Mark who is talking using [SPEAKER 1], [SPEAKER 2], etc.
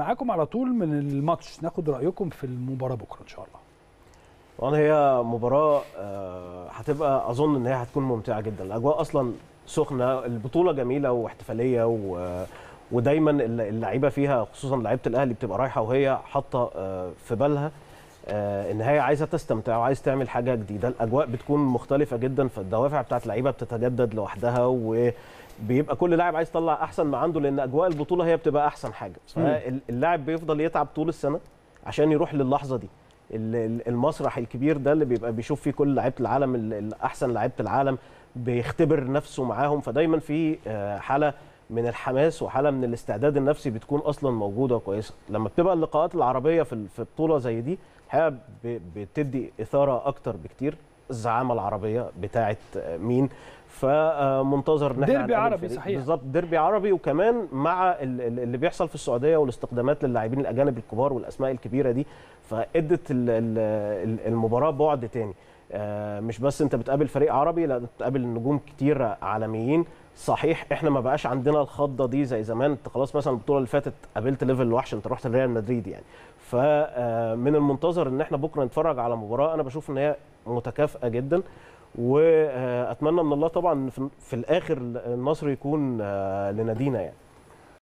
[SPEAKER 1] معاكم على طول من الماتش ناخد رايكم في المباراه بكره ان شاء الله
[SPEAKER 2] طبعا هي مباراه آه، هتبقى اظن ان هي هتكون ممتعه جدا الاجواء اصلا سخنه البطوله جميله واحتفاليه و آه، ودايما اللعيبه فيها خصوصا لعيبه الاهلي بتبقى رايحه وهي حاطه آه، في بالها ان هي عايزه تستمتع وعايز تعمل حاجه جديده الاجواء بتكون مختلفه جدا فالدوافع بتاعت اللعيبه بتتجدد لوحدها و بيبقى كل لاعب عايز يطلع احسن ما عنده لان اجواء البطوله هي بتبقى احسن حاجه فاللاعب بيفضل يتعب طول السنه عشان يروح للحظه دي المسرح الكبير ده اللي بيبقى بيشوف فيه كل لعيبه العالم الاحسن لعيبه العالم بيختبر نفسه معاهم فدايما في آه، حاله من الحماس وحاله من الاستعداد النفسي بتكون اصلا موجوده وكويسه لما بتبقى اللقاءات العربيه في البطوله زي دي الحقيقه بتدي اثاره اكتر بكتير الزعامه العربيه بتاعه مين فمنتظر ان احنا ديربي عربي صحيح بالظبط ديربي عربي وكمان مع اللي بيحصل في السعوديه والاستقدامات للاعبين الاجانب الكبار والاسماء الكبيره دي فادت المباراه بعد تاني آه، مش بس انت بتقابل فريق عربي لا بتقابل نجوم كتير عالميين صحيح احنا ما بقاش عندنا الخضه دي زي زمان انت خلاص مثلا البطوله اللي فاتت قابلت ليفل الوحش انت رحت الريال مدريد يعني فمن آه، المنتظر ان احنا بكره نتفرج على مباراه انا بشوف ان هي متكافئه جدا واتمنى من الله طبعا في الاخر النصر يكون آه، لنادينا يعني